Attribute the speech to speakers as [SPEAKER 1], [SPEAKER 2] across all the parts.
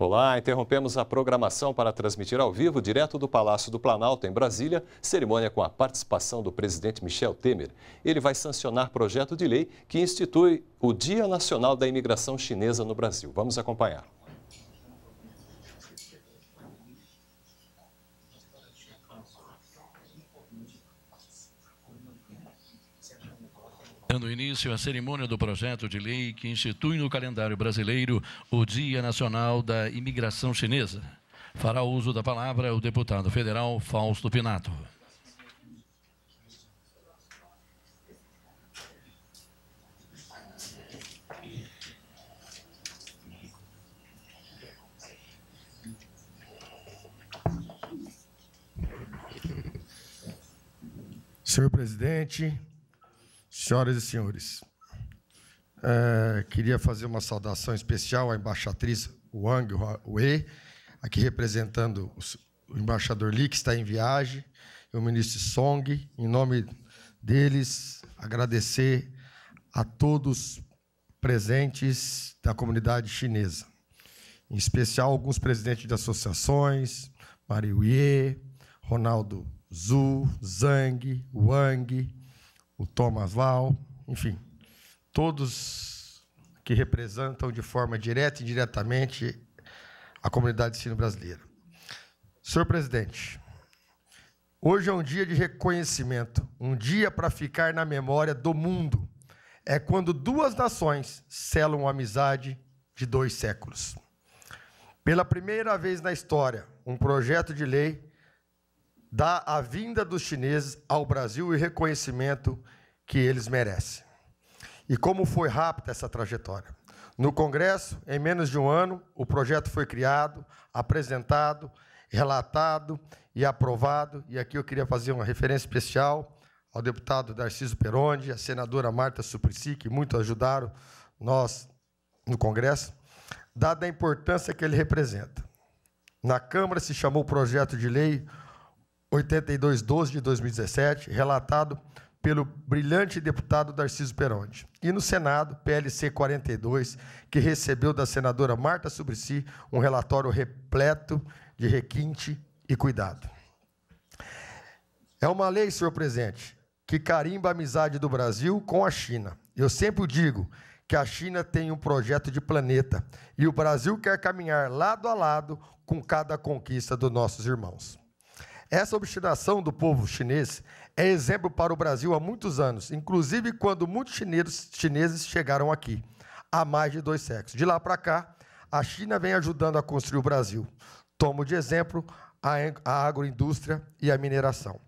[SPEAKER 1] Olá, interrompemos a programação para transmitir ao vivo, direto do Palácio do Planalto, em Brasília, cerimônia com a participação do presidente Michel Temer. Ele vai sancionar projeto de lei que institui o Dia Nacional da Imigração Chinesa no Brasil. Vamos acompanhar.
[SPEAKER 2] Dando início à cerimônia do projeto de lei que institui no calendário brasileiro o Dia Nacional da Imigração Chinesa, fará uso da palavra o deputado federal Fausto Pinato.
[SPEAKER 3] Senhor presidente, Senhoras e senhores, é, queria fazer uma saudação especial à embaixatriz Wang Wei, aqui representando o embaixador Li, que está em viagem, e o ministro Song. Em nome deles, agradecer a todos presentes da comunidade chinesa, em especial alguns presidentes de associações, Mario Ye, Ronaldo Zhu, Zhang, Wang, o Thomas Lau, enfim, todos que representam de forma direta e indiretamente a comunidade de ensino brasileira. Senhor presidente, hoje é um dia de reconhecimento, um dia para ficar na memória do mundo. É quando duas nações selam a amizade de dois séculos. Pela primeira vez na história, um projeto de lei dá a vinda dos chineses ao Brasil o reconhecimento que eles merecem. E como foi rápida essa trajetória. No Congresso, em menos de um ano, o projeto foi criado, apresentado, relatado e aprovado. E aqui eu queria fazer uma referência especial ao deputado Darciso Peronde, à senadora Marta Suplicy, que muito ajudaram nós no Congresso, dada a importância que ele representa. Na Câmara se chamou o projeto de lei 8212 de 2017, relatado pelo brilhante deputado Darciso Peronde. E no Senado, PLC 42, que recebeu da senadora Marta Suplicy um relatório repleto de requinte e cuidado. É uma lei, senhor presidente, que carimba a amizade do Brasil com a China. Eu sempre digo que a China tem um projeto de planeta e o Brasil quer caminhar lado a lado com cada conquista dos nossos irmãos. Essa obstinação do povo chinês é exemplo para o Brasil há muitos anos, inclusive quando muitos chineses, chineses chegaram aqui, há mais de dois séculos. De lá para cá, a China vem ajudando a construir o Brasil. Tomo de exemplo a agroindústria e a mineração.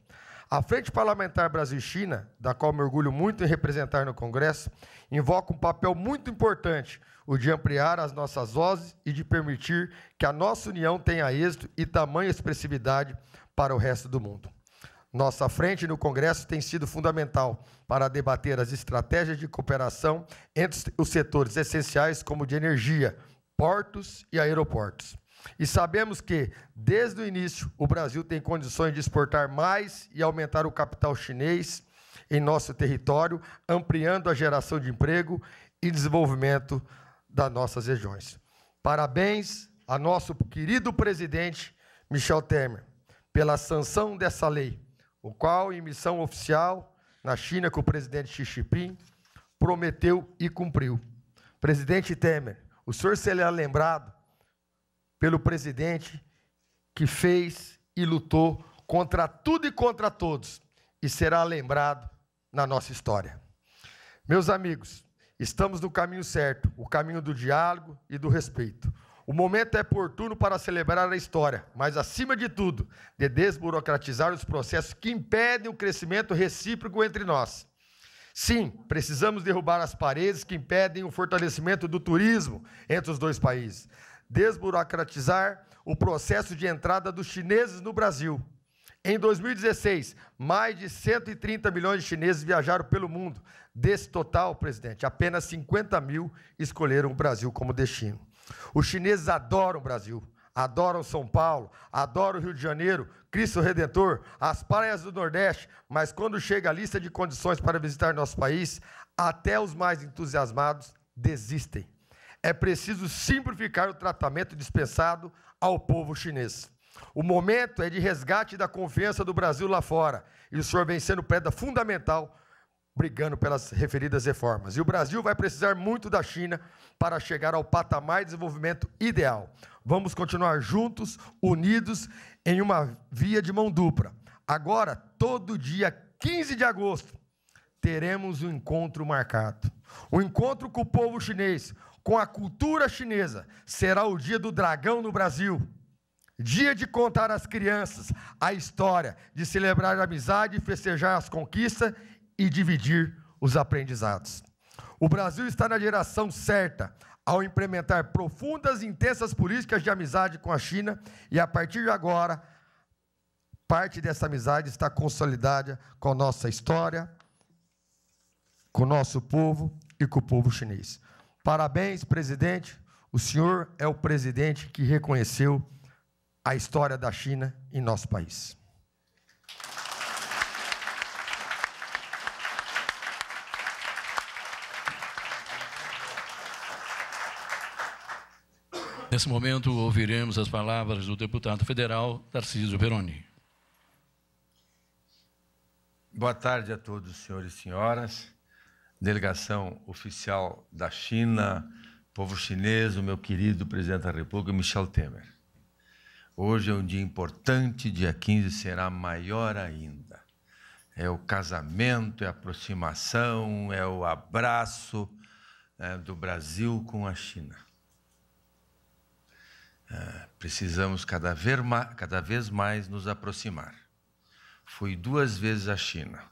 [SPEAKER 3] A Frente Parlamentar Brasil-China, da qual me orgulho muito em representar no Congresso, invoca um papel muito importante, o de ampliar as nossas vozes e de permitir que a nossa união tenha êxito e tamanha expressividade para o resto do mundo. Nossa frente no Congresso tem sido fundamental para debater as estratégias de cooperação entre os setores essenciais, como de energia, portos e aeroportos. E sabemos que, desde o início, o Brasil tem condições de exportar mais e aumentar o capital chinês em nosso território, ampliando a geração de emprego e desenvolvimento das nossas regiões. Parabéns a nosso querido presidente Michel Temer pela sanção dessa lei, o qual, em missão oficial na China com o presidente Xi Jinping, prometeu e cumpriu. Presidente Temer, o senhor será lembrado pelo presidente que fez e lutou contra tudo e contra todos, e será lembrado na nossa história. Meus amigos, estamos no caminho certo, o caminho do diálogo e do respeito. O momento é oportuno para celebrar a história, mas, acima de tudo, de desburocratizar os processos que impedem o crescimento recíproco entre nós. Sim, precisamos derrubar as paredes que impedem o fortalecimento do turismo entre os dois países. Desburocratizar o processo de entrada dos chineses no Brasil. Em 2016, mais de 130 milhões de chineses viajaram pelo mundo. Desse total, presidente, apenas 50 mil escolheram o Brasil como destino. Os chineses adoram o Brasil, adoram São Paulo, adoram o Rio de Janeiro, Cristo Redentor, as praias do Nordeste, mas quando chega a lista de condições para visitar nosso país, até os mais entusiasmados desistem. É preciso simplificar o tratamento dispensado ao povo chinês. O momento é de resgate da confiança do Brasil lá fora, e o senhor vem sendo pedra fundamental brigando pelas referidas reformas. E o Brasil vai precisar muito da China para chegar ao patamar de desenvolvimento ideal. Vamos continuar juntos, unidos, em uma via de mão dupla. Agora, todo dia 15 de agosto, teremos um encontro marcado. O um encontro com o povo chinês, com a cultura chinesa, será o dia do dragão no Brasil. Dia de contar às crianças a história, de celebrar a amizade e festejar as conquistas e dividir os aprendizados. O Brasil está na geração certa ao implementar profundas e intensas políticas de amizade com a China e a partir de agora parte dessa amizade está consolidada com a nossa história, com o nosso povo e com o povo chinês. Parabéns, presidente. O senhor é o presidente que reconheceu a história da China em nosso país.
[SPEAKER 2] Nesse momento, ouviremos as palavras do deputado federal Tarcísio Peroni.
[SPEAKER 4] Boa tarde a todos, senhores e senhoras. Delegação oficial da China, povo chinês, o meu querido presidente da República, Michel Temer. Hoje é um dia importante, dia 15 será maior ainda. É o casamento, é a aproximação, é o abraço é, do Brasil com a China. Ah, precisamos cada vez mais nos aproximar. Fui duas vezes à China.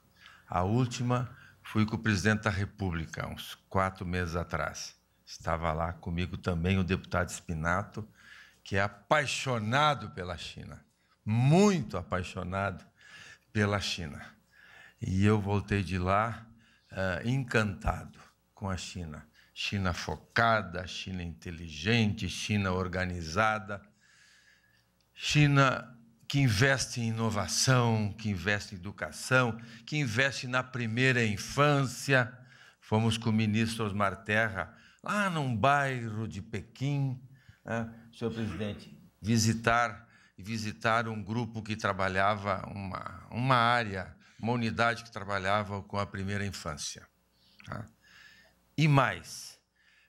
[SPEAKER 4] A última fui com o presidente da República, uns quatro meses atrás. Estava lá comigo também o deputado Spinato, que é apaixonado pela China, muito apaixonado pela China. E eu voltei de lá uh, encantado com a China. China focada, China inteligente, China organizada, China que investe em inovação, que investe em educação, que investe na primeira infância. Fomos com o ministro Osmar Terra, lá num bairro de Pequim, né, senhor presidente, visitar visitar um grupo que trabalhava uma, uma área, uma unidade que trabalhava com a primeira infância. Tá? E mais,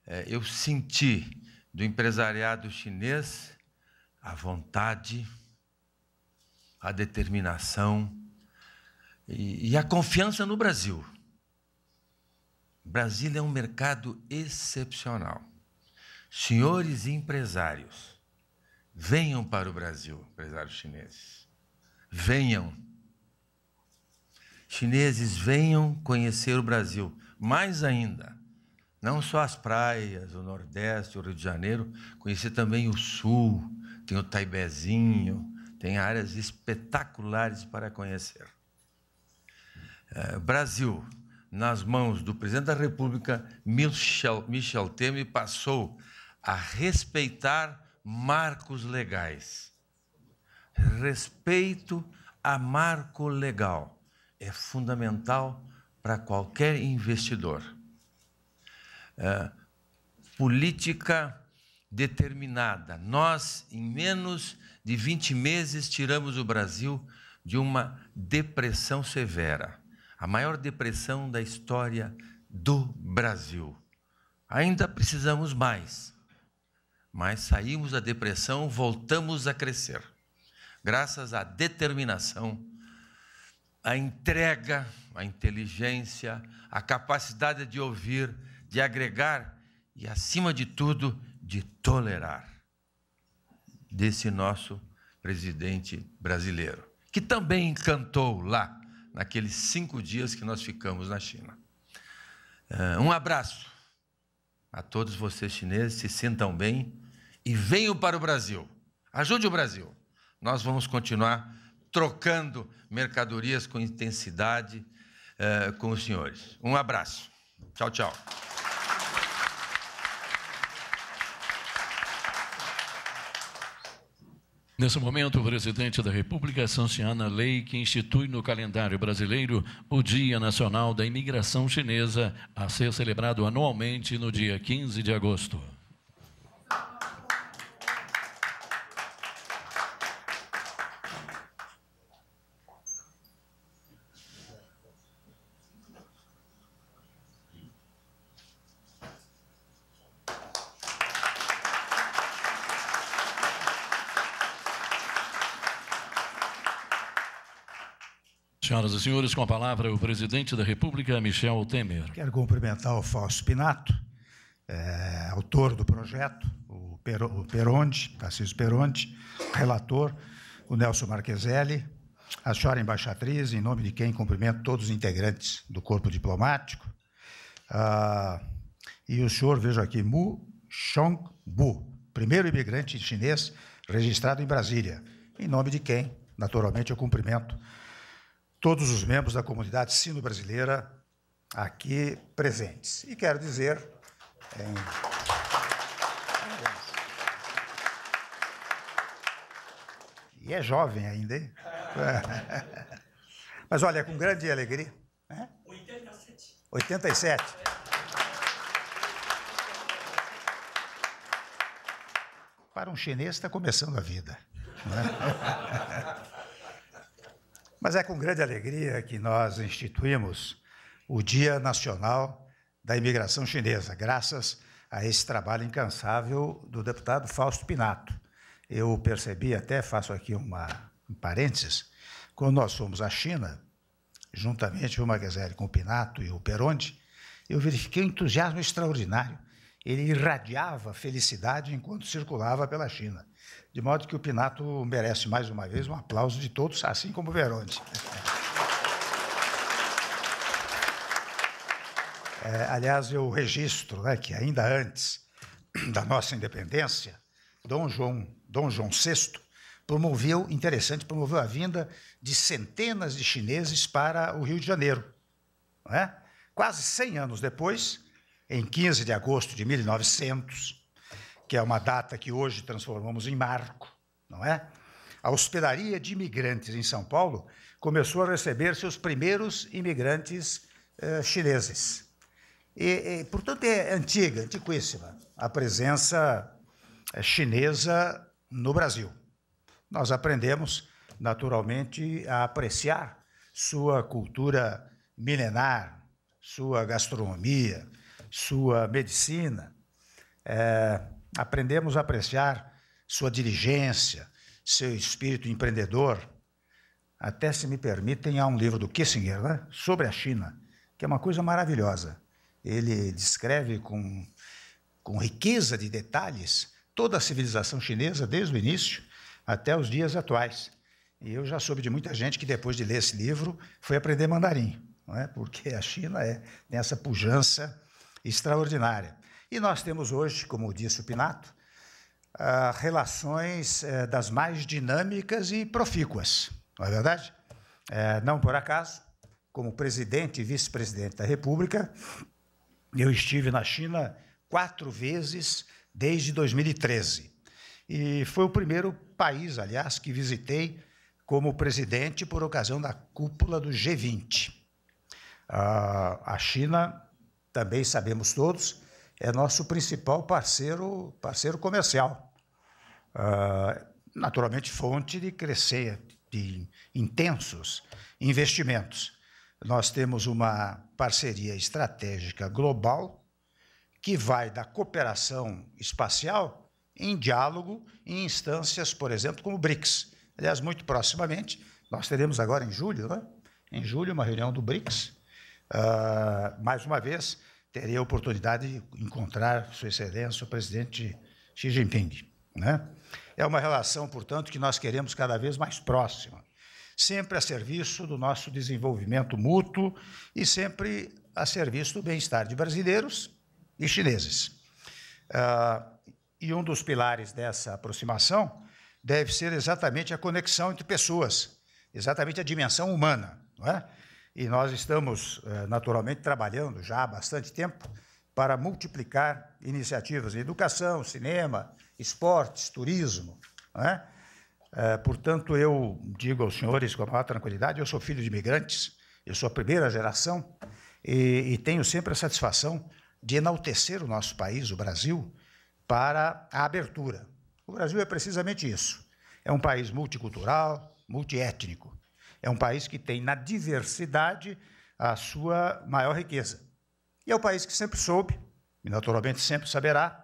[SPEAKER 4] é, eu senti do empresariado chinês a vontade, a determinação e, e a confiança no Brasil. Brasil é um mercado excepcional. Senhores empresários, venham para o Brasil, empresários chineses. Venham. Chineses, venham conhecer o Brasil. Mais ainda, não só as praias, o Nordeste, o Rio de Janeiro, conhecer também o Sul, tem o Taibezinho, tem áreas espetaculares para conhecer. É, Brasil, nas mãos do presidente da República, Michel, Michel Temer, passou a respeitar marcos legais. Respeito a marco legal é fundamental para qualquer investidor. É. política determinada. Nós, em menos de 20 meses, tiramos o Brasil de uma depressão severa, a maior depressão da história do Brasil. Ainda precisamos mais, mas saímos da depressão, voltamos a crescer, graças à determinação, à entrega, à inteligência, à capacidade de ouvir de agregar e, acima de tudo, de tolerar desse nosso presidente brasileiro, que também encantou lá, naqueles cinco dias que nós ficamos na China. Eh, um abraço a todos vocês chineses, se sintam bem e venham para o Brasil. Ajude o Brasil. Nós vamos continuar trocando mercadorias com intensidade eh, com os senhores. Um abraço. Tchau,
[SPEAKER 2] tchau. Nesse momento, o presidente da República sanciona a lei que institui no calendário brasileiro o Dia Nacional da Imigração Chinesa, a ser celebrado anualmente no dia 15 de agosto. Senhoras e senhores, com a palavra o presidente da República, Michel Temer.
[SPEAKER 5] Quero cumprimentar o Fausto Pinato, é, autor do projeto, o, per, o Peronde, Tarcísio Peronde, relator, o Nelson Marqueselli, a senhora embaixatriz, em nome de quem cumprimento todos os integrantes do corpo diplomático, ah, e o senhor, vejo aqui, Mu Chongbu, primeiro imigrante chinês registrado em Brasília, em nome de quem, naturalmente, eu cumprimento todos os membros da comunidade sino-brasileira aqui presentes. E quero dizer. Em... E é jovem ainda, hein? Mas olha, com grande alegria. Né? 87. 87. Para um chinês está começando a vida. Né? Mas é com grande alegria que nós instituímos o Dia Nacional da Imigração Chinesa, graças a esse trabalho incansável do deputado Fausto Pinato. Eu percebi, até faço aqui uma, um parênteses, quando nós fomos à China, juntamente o Magazine com o Pinato e o Peronde, eu verifiquei um entusiasmo extraordinário. Ele irradiava felicidade enquanto circulava pela China. De modo que o Pinato merece mais uma vez um aplauso de todos, assim como o Veronte. É, aliás, eu registro né, que ainda antes da nossa independência, Dom João, Dom João VI promoveu, interessante, promoveu a vinda de centenas de chineses para o Rio de Janeiro. Não é? Quase 100 anos depois, em 15 de agosto de 1900, que é uma data que hoje transformamos em marco, não é? A hospedaria de imigrantes em São Paulo começou a receber seus primeiros imigrantes eh, chineses. E, e, portanto, é antiga, antiquíssima, a presença eh, chinesa no Brasil. Nós aprendemos, naturalmente, a apreciar sua cultura milenar, sua gastronomia, sua medicina. Eh, aprendemos a apreciar sua diligência, seu espírito empreendedor. Até, se me permitem, há um livro do Kissinger né? sobre a China, que é uma coisa maravilhosa. Ele descreve com, com riqueza de detalhes toda a civilização chinesa, desde o início até os dias atuais. E eu já soube de muita gente que, depois de ler esse livro, foi aprender mandarim, não é? porque a China é, tem essa pujança extraordinária. E nós temos hoje, como disse o Pinato, ah, relações eh, das mais dinâmicas e profícuas, não é verdade? Eh, não por acaso, como presidente e vice-presidente da República, eu estive na China quatro vezes desde 2013. E foi o primeiro país, aliás, que visitei como presidente por ocasião da cúpula do G20. Ah, a China, também sabemos todos, é nosso principal parceiro, parceiro comercial. Uh, naturalmente, fonte de crescer de intensos investimentos. Nós temos uma parceria estratégica global que vai da cooperação espacial em diálogo em instâncias, por exemplo, como o BRICS. Aliás, muito proximamente, nós teremos agora em julho, né? em julho, uma reunião do BRICS, uh, mais uma vez, terei a oportunidade de encontrar Sua Excelência, o presidente Xi Jinping. Né? É uma relação, portanto, que nós queremos cada vez mais próxima, sempre a serviço do nosso desenvolvimento mútuo e sempre a serviço do bem-estar de brasileiros e chineses. Ah, e um dos pilares dessa aproximação deve ser exatamente a conexão entre pessoas, exatamente a dimensão humana. Não é? e nós estamos, eh, naturalmente, trabalhando já há bastante tempo para multiplicar iniciativas em educação, cinema, esportes, turismo. Né? Eh, portanto, eu digo aos senhores com a maior tranquilidade: eu sou filho de imigrantes, eu sou a primeira geração e, e tenho sempre a satisfação de enaltecer o nosso país, o Brasil, para a abertura. O Brasil é precisamente isso: é um país multicultural, multiétnico. É um país que tem na diversidade a sua maior riqueza. E é o país que sempre soube, e naturalmente sempre saberá,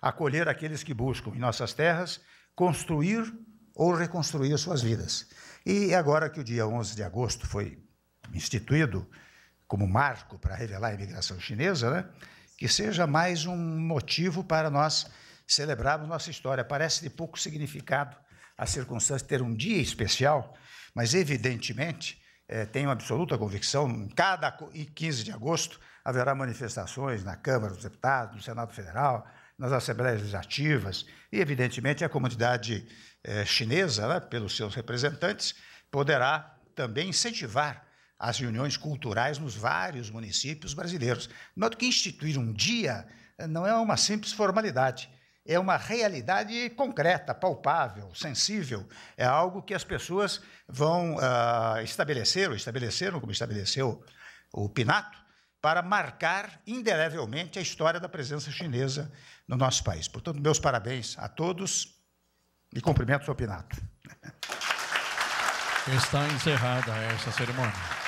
[SPEAKER 5] acolher aqueles que buscam em nossas terras construir ou reconstruir suas vidas. E é agora que o dia 11 de agosto foi instituído como marco para revelar a imigração chinesa, né? que seja mais um motivo para nós celebrarmos nossa história. Parece de pouco significado a circunstância de ter um dia especial mas, evidentemente, é, tenho absoluta convicção, em cada 15 de agosto haverá manifestações na Câmara dos Deputados, no Senado Federal, nas Assembleias Legislativas, e, evidentemente, a comunidade é, chinesa, né, pelos seus representantes, poderá também incentivar as reuniões culturais nos vários municípios brasileiros. modo que instituir um dia eh, não é uma simples formalidade é uma realidade concreta, palpável, sensível. É algo que as pessoas vão uh, estabelecer, ou estabeleceram, como estabeleceu o Pinato, para marcar indelevelmente a história da presença chinesa no nosso país. Portanto, meus parabéns a todos e cumprimento ao Pinato.
[SPEAKER 2] Está encerrada essa cerimônia.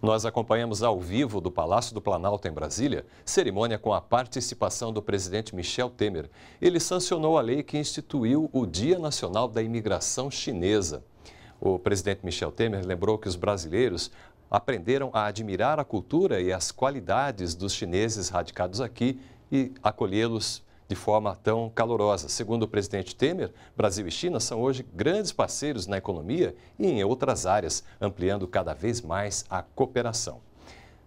[SPEAKER 1] Nós acompanhamos ao vivo do Palácio do Planalto em Brasília cerimônia com a participação do presidente Michel Temer. Ele sancionou a lei que instituiu o Dia Nacional da Imigração Chinesa. O presidente Michel Temer lembrou que os brasileiros aprenderam a admirar a cultura e as qualidades dos chineses radicados aqui e acolhê-los de forma tão calorosa. Segundo o presidente Temer, Brasil e China são hoje grandes parceiros na economia e em outras áreas, ampliando cada vez mais a cooperação.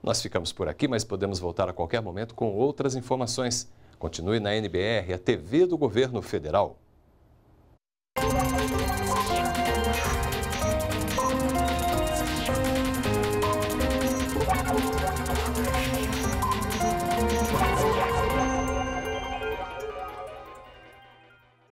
[SPEAKER 1] Nós ficamos por aqui, mas podemos voltar a qualquer momento com outras informações. Continue na NBR, a TV do Governo Federal.